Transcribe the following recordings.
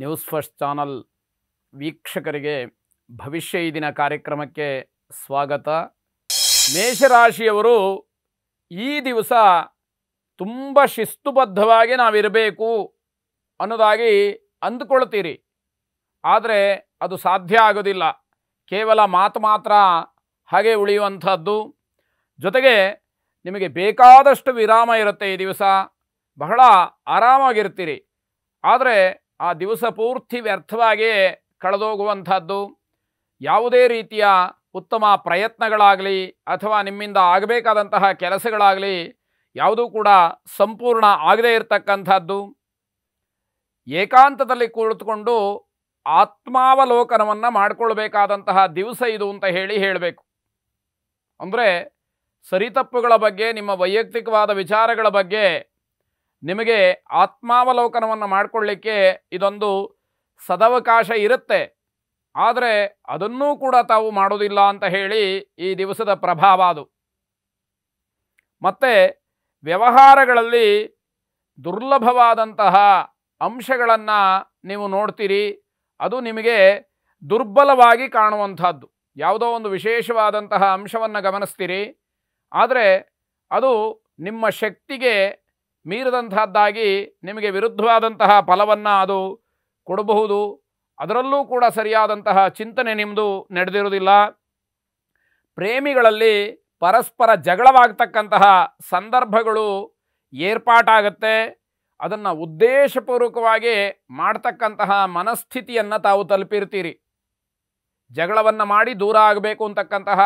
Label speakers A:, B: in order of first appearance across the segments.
A: news first channel ವೀಕ್ಷಕರಿಗೆ ಭವಿಷ್ಯ ಈ ದಿನ ಕಾರ್ಯಕ್ರಮಕ್ಕೆ ಸ್ವಾಗತ ಮೇಷರಾಶಿಯವರು ಈ ದಿವಸ ತುಂಬ ಶಿಸ್ತುಬದ್ಧವಾಗಿ ನಾವಿರಬೇಕು ಅನ್ನೋದಾಗಿ ಅಂದುಕೊಳ್ತೀರಿ ಆದರೆ ಅದು ಸಾಧ್ಯ ಆಗೋದಿಲ್ಲ ಕೇವಲ ಮಾತು ಮಾತ್ರ ಹಾಗೆ ಉಳಿಯುವಂಥದ್ದು ಜೊತೆಗೆ ನಿಮಗೆ ಬೇಕಾದಷ್ಟು ವಿರಾಮ ಇರುತ್ತೆ ಈ ದಿವಸ ಬಹಳ ಆರಾಮಾಗಿರ್ತೀರಿ ಆದರೆ ಆ ದಿವಸ ಪೂರ್ತಿ ವ್ಯರ್ಥವಾಗಿ ಕಳೆದೋಗುವಂಥದ್ದು ಯಾವುದೇ ರೀತಿಯ ಉತ್ತಮ ಪ್ರಯತ್ನಗಳಾಗಲಿ ಅಥವಾ ನಿಮ್ಮಿಂದ ಆಗಬೇಕಾದಂತಹ ಕೆಲಸಗಳಾಗಲಿ ಯಾವುದೂ ಕೂಡ ಸಂಪೂರ್ಣ ಆಗದೇ ಇರತಕ್ಕಂಥದ್ದು ಏಕಾಂತದಲ್ಲಿ ಕುಳಿತುಕೊಂಡು ಆತ್ಮಾವಲೋಕನವನ್ನು ಮಾಡಿಕೊಳ್ಬೇಕಾದಂತಹ ದಿವಸ ಇದು ಅಂತ ಹೇಳಿ ಹೇಳಬೇಕು ಅಂದರೆ ಸರಿತಪ್ಪುಗಳ ಬಗ್ಗೆ ನಿಮ್ಮ ವೈಯಕ್ತಿಕವಾದ ವಿಚಾರಗಳ ಬಗ್ಗೆ ನಿಮಗೆ ಆತ್ಮಾವಲೋಕನವನ್ನು ಮಾಡಿಕೊಳ್ಳಿಕ್ಕೆ ಇದೊಂದು ಸದವಕಾಶ ಇರುತ್ತೆ ಆದರೆ ಅದನ್ನೂ ಕೂಡ ತಾವು ಮಾಡೋದಿಲ್ಲ ಅಂತ ಹೇಳಿ ಈ ದಿವಸದ ಪ್ರಭಾವ ಅದು ಮತ್ತು ವ್ಯವಹಾರಗಳಲ್ಲಿ ದುರ್ಲಭವಾದಂತಹ ಅಂಶಗಳನ್ನು ನೀವು ನೋಡ್ತೀರಿ ಅದು ನಿಮಗೆ ದುರ್ಬಲವಾಗಿ ಕಾಣುವಂಥದ್ದು ಯಾವುದೋ ಒಂದು ವಿಶೇಷವಾದಂತಹ ಅಂಶವನ್ನು ಗಮನಿಸ್ತೀರಿ ಆದರೆ ಅದು ನಿಮ್ಮ ಶಕ್ತಿಗೆ ಮೀರಿದಂತಹದ್ದಾಗಿ ನಿಮಗೆ ವಿರುದ್ಧವಾದಂತಹ ಫಲವನ್ನು ಅದು ಕೊಡಬಹುದು ಅದರಲ್ಲೂ ಕೂಡ ಸರಿಯಾದಂತಹ ಚಿಂತನೆ ನಿಮ್ಮದು ನಡೆದಿರುವುದಿಲ್ಲ ಪ್ರೇಮಿಗಳಲ್ಲಿ ಪರಸ್ಪರ ಜಗಳವಾಗತಕ್ಕಂತಹ ಸಂದರ್ಭಗಳು ಏರ್ಪಾಟಾಗತ್ತೆ ಅದನ್ನು ಉದ್ದೇಶಪೂರ್ವಕವಾಗಿ ಮಾಡ್ತಕ್ಕಂತಹ ಮನಸ್ಥಿತಿಯನ್ನು ತಾವು ತಲುಪಿರ್ತೀರಿ ಜಗಳವನ್ನು ಮಾಡಿ ದೂರ ಆಗಬೇಕು ಅಂತಕ್ಕಂತಹ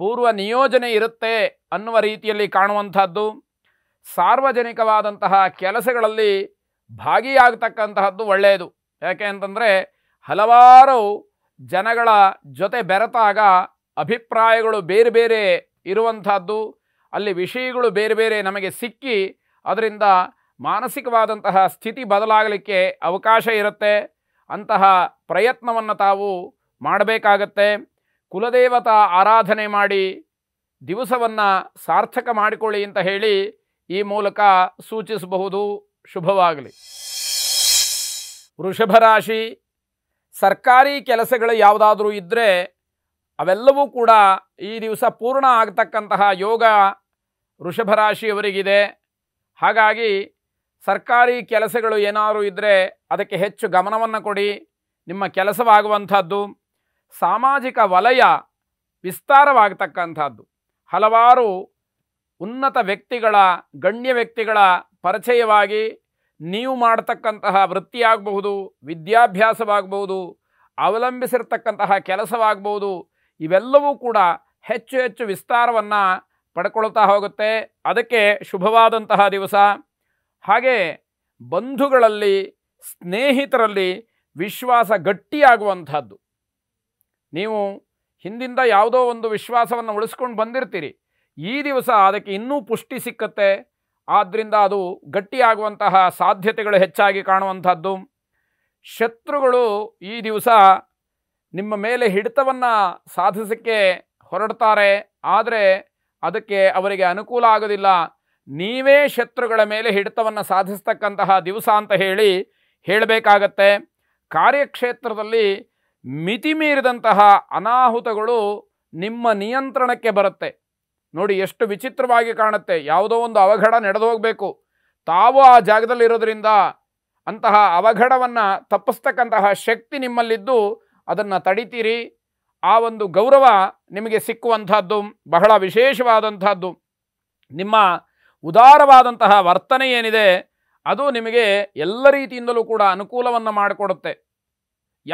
A: ಪೂರ್ವ ನಿಯೋಜನೆ ಇರುತ್ತೆ ಅನ್ನುವ ರೀತಿಯಲ್ಲಿ ಕಾಣುವಂಥದ್ದು ಸಾರ್ವಜನಿಕವಾದಂತಹ ಕೆಲಸಗಳಲ್ಲಿ ಭಾಗಿಯಾಗತಕ್ಕಂತಹದ್ದು ಒಳ್ಳೆಯದು ಯಾಕೆ ಅಂತಂದರೆ ಹಲವಾರು ಜನಗಳ ಜೊತೆ ಬೆರೆತಾಗ ಅಭಿಪ್ರಾಯಗಳು ಬೇರೆ ಬೇರೆ ಇರುವಂಥದ್ದು ಅಲ್ಲಿ ವಿಷಯಗಳು ಬೇರೆ ಬೇರೆ ನಮಗೆ ಸಿಕ್ಕಿ ಅದರಿಂದ ಮಾನಸಿಕವಾದಂತಹ ಸ್ಥಿತಿ ಬದಲಾಗಲಿಕ್ಕೆ ಅವಕಾಶ ಇರುತ್ತೆ ಅಂತಹ ಪ್ರಯತ್ನವನ್ನು ತಾವು ಮಾಡಬೇಕಾಗತ್ತೆ ಕುಲದೇವತಾ ಆರಾಧನೆ ಮಾಡಿ ದಿವಸವನ್ನು ಸಾರ್ಥಕ ಮಾಡಿಕೊಳ್ಳಿ ಅಂತ ಹೇಳಿ ಈ ಮೂಲಕ ಸೂಚಿಸಬಹುದು ಶುಭವಾಗಲಿ ವೃಷಭ ರಾಶಿ ಸರ್ಕಾರಿ ಕೆಲಸಗಳು ಯಾವುದಾದರೂ ಇದ್ದರೆ ಅವೆಲ್ಲವೂ ಕೂಡ ಈ ದಿವಸ ಪೂರ್ಣ ಆಗತಕ್ಕಂತಹ ಯೋಗ ವೃಷಭ ರಾಶಿಯವರಿಗಿದೆ ಹಾಗಾಗಿ ಸರ್ಕಾರಿ ಕೆಲಸಗಳು ಏನಾದರೂ ಇದ್ದರೆ ಅದಕ್ಕೆ ಹೆಚ್ಚು ಗಮನವನ್ನು ಕೊಡಿ ನಿಮ್ಮ ಕೆಲಸವಾಗುವಂಥದ್ದು ಸಾಮಾಜಿಕ ವಲಯ ವಿಸ್ತಾರವಾಗತಕ್ಕಂಥದ್ದು ಹಲವಾರು ಉನ್ನತ ವ್ಯಕ್ತಿಗಳ ಗಣ್ಯ ವ್ಯಕ್ತಿಗಳ ಪರಿಚಯವಾಗಿ ನೀವು ಮಾಡತಕ್ಕಂತಹ ವೃತ್ತಿಯಾಗಬಹುದು ವಿದ್ಯಾಭ್ಯಾಸವಾಗಬಹುದು ಅವಲಂಬಿಸಿರ್ತಕ್ಕಂತಹ ಕೆಲಸವಾಗಬಹುದು ಇವೆಲ್ಲವೂ ಕೂಡ ಹೆಚ್ಚು ಹೆಚ್ಚು ವಿಸ್ತಾರವನ್ನು ಪಡ್ಕೊಳ್ತಾ ಹೋಗುತ್ತೆ ಅದಕ್ಕೆ ಶುಭವಾದಂತಹ ದಿವಸ ಹಾಗೆ ಬಂಧುಗಳಲ್ಲಿ ಸ್ನೇಹಿತರಲ್ಲಿ ವಿಶ್ವಾಸ ಗಟ್ಟಿಯಾಗುವಂಥದ್ದು ನೀವು ಹಿಂದಿಂದ ಯಾವುದೋ ಒಂದು ವಿಶ್ವಾಸವನ್ನು ಉಳಿಸ್ಕೊಂಡು ಬಂದಿರ್ತೀರಿ ಈ ದಿವಸ ಅದಕ್ಕೆ ಇನ್ನೂ ಪುಷ್ಟಿ ಸಿಕ್ಕತ್ತೆ ಆದ್ದರಿಂದ ಅದು ಗಟ್ಟಿಯಾಗುವಂತಹ ಸಾಧ್ಯತೆಗಳು ಹೆಚ್ಚಾಗಿ ಕಾಣುವಂಥದ್ದು ಶತ್ರುಗಳು ಈ ದಿವಸ ನಿಮ್ಮ ಮೇಲೆ ಹಿಡಿತವನ್ನು ಸಾಧಿಸಕ್ಕೆ ಹೊರಡ್ತಾರೆ ಆದರೆ ಅದಕ್ಕೆ ಅವರಿಗೆ ಅನುಕೂಲ ಆಗೋದಿಲ್ಲ ನೀವೇ ಶತ್ರುಗಳ ಮೇಲೆ ಹಿಡಿತವನ್ನು ಸಾಧಿಸ್ತಕ್ಕಂತಹ ದಿವಸ ಅಂತ ಹೇಳಿ ಹೇಳಬೇಕಾಗತ್ತೆ ಕಾರ್ಯಕ್ಷೇತ್ರದಲ್ಲಿ ಮಿತಿ ಮೀರಿದಂತಹ ಅನಾಹುತಗಳು ನಿಮ್ಮ ನಿಯಂತ್ರಣಕ್ಕೆ ಬರುತ್ತೆ ನೋಡಿ ಎಷ್ಟು ವಿಚಿತ್ರವಾಗಿ ಕಾಣುತ್ತೆ ಯಾವುದೋ ಒಂದು ಅವಘಡ ನಡೆದು ಹೋಗಬೇಕು ತಾವು ಆ ಜಾಗದಲ್ಲಿರೋದ್ರಿಂದ ಅಂತಹ ಅವಘಡವನ್ನು ತಪ್ಪಿಸ್ತಕ್ಕಂತಹ ಶಕ್ತಿ ನಿಮ್ಮಲ್ಲಿದ್ದು ಅದನ್ನು ತಡಿತೀರಿ ಆ ಒಂದು ಗೌರವ ನಿಮಗೆ ಸಿಕ್ಕುವಂಥದ್ದು ಬಹಳ ವಿಶೇಷವಾದಂಥದ್ದು ನಿಮ್ಮ ಉದಾರವಾದಂತಹ ವರ್ತನೆ ಏನಿದೆ ಅದು ನಿಮಗೆ ಎಲ್ಲ ರೀತಿಯಿಂದಲೂ ಕೂಡ ಅನುಕೂಲವನ್ನು ಮಾಡಿಕೊಡುತ್ತೆ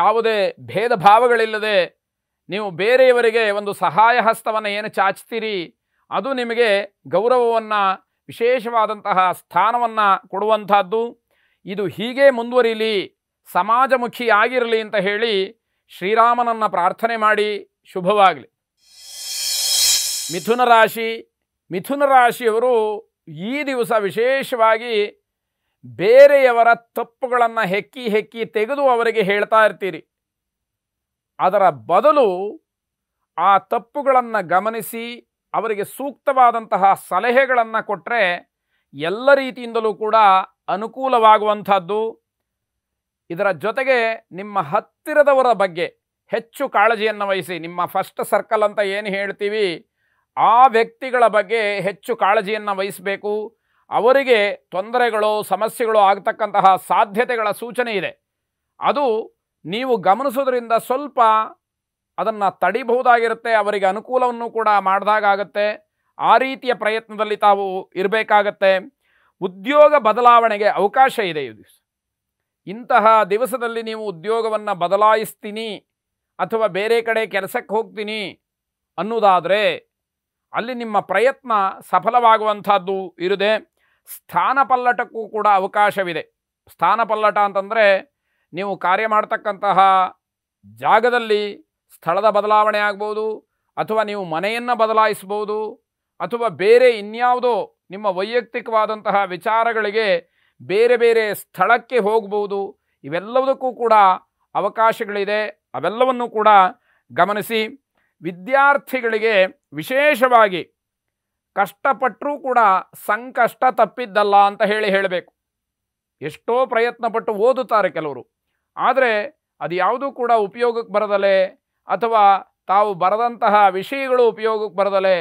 A: ಯಾವುದೇ ಭೇದ ಭಾವಗಳಿಲ್ಲದೆ ನೀವು ಬೇರೆಯವರಿಗೆ ಒಂದು ಸಹಾಯ ಹಸ್ತವನ್ನು ಏನು ಚಾಚ್ತೀರಿ ಅದು ನಿಮಗೆ ಗೌರವವನ್ನು ವಿಶೇಷವಾದಂತಹ ಸ್ಥಾನವನ್ನು ಕೊಡುವಂಥದ್ದು ಇದು ಹೀಗೆ ಮುಂದುವರಿಲಿ ಸಮಾಜಮುಖಿ ಆಗಿರಲಿ ಅಂತ ಹೇಳಿ ಶ್ರೀರಾಮನನ್ನು ಪ್ರಾರ್ಥನೆ ಮಾಡಿ ಶುಭವಾಗಲಿ ಮಿಥುನ ರಾಶಿ ಮಿಥುನ ರಾಶಿಯವರು ಈ ದಿವಸ ವಿಶೇಷವಾಗಿ ಬೇರೆಯವರ ತಪ್ಪುಗಳನ್ನು ಹೆಕ್ಕಿ ಹೆಕ್ಕಿ ತೆಗೆದು ಅವರಿಗೆ ಹೇಳ್ತಾ ಇರ್ತೀರಿ ಅದರ ಬದಲು ಆ ತಪ್ಪುಗಳನ್ನು ಗಮನಿಸಿ ಅವರಿಗೆ ಸೂಕ್ತವಾದಂತಹ ಸಲಹೆಗಳನ್ನು ಕೊಟ್ಟರೆ ಎಲ್ಲ ರೀತಿಯಿಂದಲೂ ಕೂಡ ಅನುಕೂಲವಾಗುವಂಥದ್ದು ಇದರ ಜೊತೆಗೆ ನಿಮ್ಮ ಹತ್ತಿರದವರ ಬಗ್ಗೆ ಹೆಚ್ಚು ಕಾಳಜಿಯನ್ನು ವಹಿಸಿ ನಿಮ್ಮ ಫಸ್ಟ್ ಸರ್ಕಲ್ ಅಂತ ಏನು ಹೇಳ್ತೀವಿ ಆ ವ್ಯಕ್ತಿಗಳ ಬಗ್ಗೆ ಹೆಚ್ಚು ಕಾಳಜಿಯನ್ನು ವಹಿಸಬೇಕು ಅವರಿಗೆ ತೊಂದರೆಗಳು ಸಮಸ್ಯೆಗಳು ಆಗತಕ್ಕಂತಹ ಸಾಧ್ಯತೆಗಳ ಸೂಚನೆ ಇದೆ ಅದು ನೀವು ಗಮನಿಸೋದ್ರಿಂದ ಸ್ವಲ್ಪ ಅದನ್ನು ತಡಿಬಹುದಾಗಿರುತ್ತೆ ಅವರಿಗೆ ಅನುಕೂಲವನ್ನು ಕೂಡ ಮಾಡಿದಾಗತ್ತೆ ಆ ರೀತಿಯ ಪ್ರಯತ್ನದಲ್ಲಿ ತಾವು ಇರಬೇಕಾಗತ್ತೆ ಉದ್ಯೋಗ ಬದಲಾವಣೆಗೆ ಅವಕಾಶ ಇದೆ ಇದು ಇಂತಹ ದಿವಸದಲ್ಲಿ ನೀವು ಉದ್ಯೋಗವನ್ನು ಬದಲಾಯಿಸ್ತೀನಿ ಅಥವಾ ಬೇರೆ ಕಡೆ ಕೆಲಸಕ್ಕೆ ಹೋಗ್ತೀನಿ ಅನ್ನೋದಾದರೆ ಅಲ್ಲಿ ನಿಮ್ಮ ಪ್ರಯತ್ನ ಸಫಲವಾಗುವಂಥದ್ದು ಇರದೆ ಸ್ಥಾನ ಪಲ್ಲಟಕ್ಕೂ ಕೂಡ ಅವಕಾಶವಿದೆ ಸ್ಥಾನ ಪಲ್ಲಟ ಅಂತಂದರೆ ನೀವು ಕಾರ್ಯ ಮಾಡ್ತಕ್ಕಂತಹ ಜಾಗದಲ್ಲಿ ಸ್ಥಳದ ಬದಲಾವಣೆ ಆಗ್ಬೋದು ಅಥವಾ ನೀವು ಮನೆಯನ್ನು ಬದಲಾಯಿಸ್ಬೋದು ಅಥವಾ ಬೇರೆ ಇನ್ಯಾವುದೋ ನಿಮ್ಮ ವೈಯಕ್ತಿಕವಾದಂತಹ ವಿಚಾರಗಳಿಗೆ ಬೇರೆ ಬೇರೆ ಸ್ಥಳಕ್ಕೆ ಹೋಗ್ಬೋದು ಇವೆಲ್ಲದಕ್ಕೂ ಕೂಡ ಅವಕಾಶಗಳಿದೆ ಅವೆಲ್ಲವನ್ನು ಕೂಡ ಗಮನಿಸಿ ವಿದ್ಯಾರ್ಥಿಗಳಿಗೆ ವಿಶೇಷವಾಗಿ ಕಷ್ಟಪಟ್ಟರೂ ಕೂಡ ಸಂಕಷ್ಟ ತಪ್ಪಿದ್ದಲ್ಲ ಅಂತ ಹೇಳಿ ಹೇಳಬೇಕು ಎಷ್ಟೋ ಪ್ರಯತ್ನಪಟ್ಟು ಓದುತ್ತಾರೆ ಕೆಲವರು ಆದರೆ ಅದು ಯಾವುದೂ ಕೂಡ ಉಪಯೋಗಕ್ಕೆ ಬರದಲೇ ಅಥವಾ ತಾವು ಬರದಂತಹ ವಿಷಯಗಳು ಉಪಯೋಗಕ್ಕೆ ಬರದಲೆ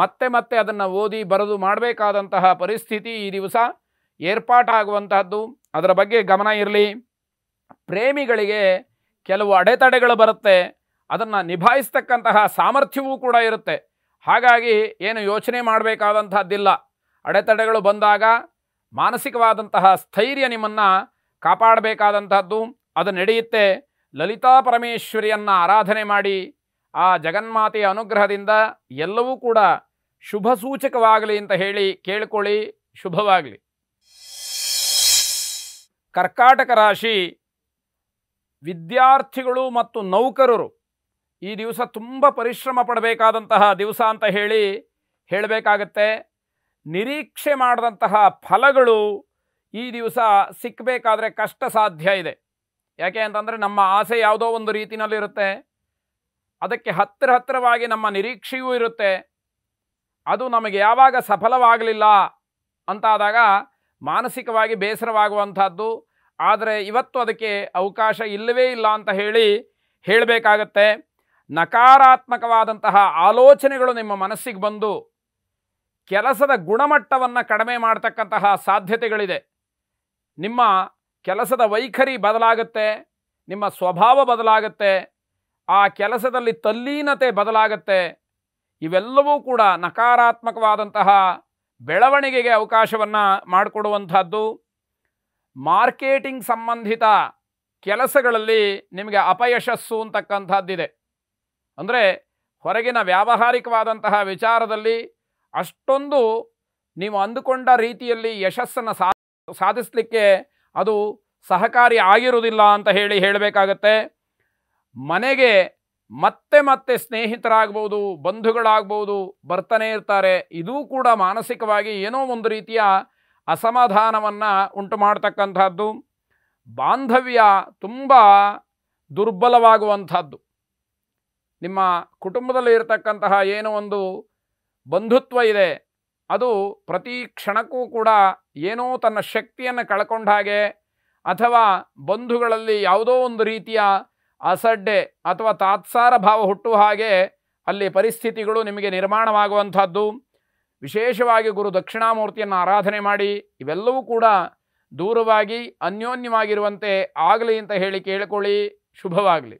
A: ಮತ್ತೆ ಮತ್ತೆ ಅದನ್ನು ಓದಿ ಬರೆದು ಮಾಡಬೇಕಾದಂತಹ ಪರಿಸ್ಥಿತಿ ಈ ದಿವಸ ಏರ್ಪಾಟಾಗುವಂತಹದ್ದು ಅದರ ಬಗ್ಗೆ ಗಮನ ಇರಲಿ ಪ್ರೇಮಿಗಳಿಗೆ ಕೆಲವು ಅಡೆತಡೆಗಳು ಬರುತ್ತೆ ಅದನ್ನು ನಿಭಾಯಿಸ್ತಕ್ಕಂತಹ ಸಾಮರ್ಥ್ಯವೂ ಕೂಡ ಇರುತ್ತೆ ಹಾಗಾಗಿ ಏನು ಯೋಚನೆ ಮಾಡಬೇಕಾದಂತಹದ್ದಿಲ್ಲ ಅಡೆತಡೆಗಳು ಬಂದಾಗ ಮಾನಸಿಕವಾದಂತಹ ಸ್ಥೈರ್ಯ ನಿಮ್ಮನ್ನು ಕಾಪಾಡಬೇಕಾದಂತಹದ್ದು ಅದು ನಡೆಯುತ್ತೆ ಲಲಿತಾ ಪರಮೇಶ್ವರಿಯನ್ನು ಆರಾಧನೆ ಮಾಡಿ ಆ ಜಗನ್ಮಾತೆಯ ಅನುಗ್ರಹದಿಂದ ಎಲ್ಲವೂ ಕೂಡ ಶುಭ ಸೂಚಕವಾಗಲಿ ಅಂತ ಹೇಳಿ ಕೇಳ್ಕೊಳ್ಳಿ ಶುಭವಾಗಲಿ ಕರ್ಕಾಟಕ ರಾಶಿ ವಿದ್ಯಾರ್ಥಿಗಳು ಮತ್ತು ನೌಕರರು ಈ ದಿವಸ ತುಂಬ ಪರಿಶ್ರಮ ಪಡಬೇಕಾದಂತಹ ದಿವಸ ಅಂತ ಹೇಳಿ ಹೇಳಬೇಕಾಗತ್ತೆ ನಿರೀಕ್ಷೆ ಮಾಡಿದಂತಹ ಫಲಗಳು ಈ ದಿವಸ ಸಿಕ್ಕಬೇಕಾದ್ರೆ ಕಷ್ಟ ಸಾಧ್ಯ ಇದೆ ಯಾಕೆ ಅಂತಂದರೆ ನಮ್ಮ ಆಸೆ ಯಾವುದೋ ಒಂದು ರೀತಿಯಲ್ಲಿರುತ್ತೆ ಅದಕ್ಕೆ ಹತ್ತಿರ ಹತ್ತಿರವಾಗಿ ನಮ್ಮ ನಿರೀಕ್ಷೆಯೂ ಇರುತ್ತೆ ಅದು ನಮಗೆ ಯಾವಾಗ ಸಫಲವಾಗಲಿಲ್ಲ ಅಂತಾದಾಗ ಮಾನಸಿಕವಾಗಿ ಬೇಸರವಾಗುವಂಥದ್ದು ಆದರೆ ಇವತ್ತು ಅದಕ್ಕೆ ಅವಕಾಶ ಇಲ್ಲವೇ ಇಲ್ಲ ಅಂತ ಹೇಳಿ ಹೇಳಬೇಕಾಗತ್ತೆ ನಕಾರಾತ್ಮಕವಾದಂತಹ ಆಲೋಚನೆಗಳು ನಿಮ್ಮ ಮನಸ್ಸಿಗೆ ಬಂದು ಕೆಲಸದ ಗುಣಮಟ್ಟವನ್ನು ಕಡಿಮೆ ಮಾಡತಕ್ಕಂತಹ ಸಾಧ್ಯತೆಗಳಿದೆ ನಿಮ್ಮ ಕೆಲಸದ ವೈಖರಿ ಬದಲಾಗುತ್ತೆ ನಿಮ್ಮ ಸ್ವಭಾವ ಬದಲಾಗತ್ತೆ ಆ ಕೆಲಸದಲ್ಲಿ ತಲ್ಲೀನತೆ ಬದಲಾಗುತ್ತೆ ಇವೆಲ್ಲವೂ ಕೂಡ ನಕಾರಾತ್ಮಕವಾದಂತಹ ಬೆಳವಣಿಗೆಗೆ ಅವಕಾಶವನ್ನು ಮಾಡಿಕೊಡುವಂಥದ್ದು ಮಾರ್ಕೆಟಿಂಗ್ ಸಂಬಂಧಿತ ಕೆಲಸಗಳಲ್ಲಿ ನಿಮಗೆ ಅಪಯಶಸ್ಸು ಅಂತಕ್ಕಂಥದ್ದಿದೆ ಅಂದರೆ ಹೊರಗಿನ ವ್ಯಾವಹಾರಿಕವಾದಂತಹ ವಿಚಾರದಲ್ಲಿ ಅಷ್ಟೊಂದು ನೀವು ಅಂದುಕೊಂಡ ರೀತಿಯಲ್ಲಿ ಯಶಸ್ಸನ್ನು ಸಾಧಿಸಲಿಕ್ಕೆ ಅದು ಸಹಕಾರಿ ಆಗಿರುವುದಿಲ್ಲ ಅಂತ ಹೇಳಿ ಹೇಳಬೇಕಾಗತ್ತೆ ಮನೆಗೆ ಮತ್ತೆ ಮತ್ತೆ ಸ್ನೇಹಿತರಾಗ್ಬೋದು ಬಂಧುಗಳಾಗ್ಬೋದು ಬರ್ತಾನೆ ಇರ್ತಾರೆ ಇದೂ ಕೂಡ ಮಾನಸಿಕವಾಗಿ ಏನೋ ಒಂದು ರೀತಿಯ ಅಸಮಾಧಾನವನ್ನು ಉಂಟು ಮಾಡ್ತಕ್ಕಂಥದ್ದು ಬಾಂಧವ್ಯ ತುಂಬ ದುರ್ಬಲವಾಗುವಂಥದ್ದು ನಿಮ್ಮ ಕುಟುಂಬದಲ್ಲಿ ಇರತಕ್ಕಂತಹ ಏನೋ ಒಂದು ಬಂಧುತ್ವ ಇದೆ ಅದು ಪ್ರತಿ ಕ್ಷಣಕ್ಕೂ ಕೂಡ ಏನೋ ತನ್ನ ಶಕ್ತಿಯನ್ನು ಕಳ್ಕೊಂಡ ಹಾಗೆ ಅಥವಾ ಬಂಧುಗಳಲ್ಲಿ ಯಾವುದೋ ಒಂದು ರೀತಿಯ ಅಸಡ್ಡೆ ಅಥವಾ ತಾತ್ಸಾರ ಭಾವ ಹುಟ್ಟುವ ಹಾಗೆ ಅಲ್ಲಿ ಪರಿಸ್ಥಿತಿಗಳು ನಿಮಗೆ ನಿರ್ಮಾಣವಾಗುವಂಥದ್ದು ವಿಶೇಷವಾಗಿ ಗುರು ದಕ್ಷಿಣಾಮೂರ್ತಿಯನ್ನು ಆರಾಧನೆ ಮಾಡಿ ಇವೆಲ್ಲವೂ ಕೂಡ ದೂರವಾಗಿ ಅನ್ಯೋನ್ಯವಾಗಿರುವಂತೆ ಆಗಲಿ ಅಂತ ಹೇಳಿ ಕೇಳಿಕೊಳ್ಳಿ ಶುಭವಾಗಲಿ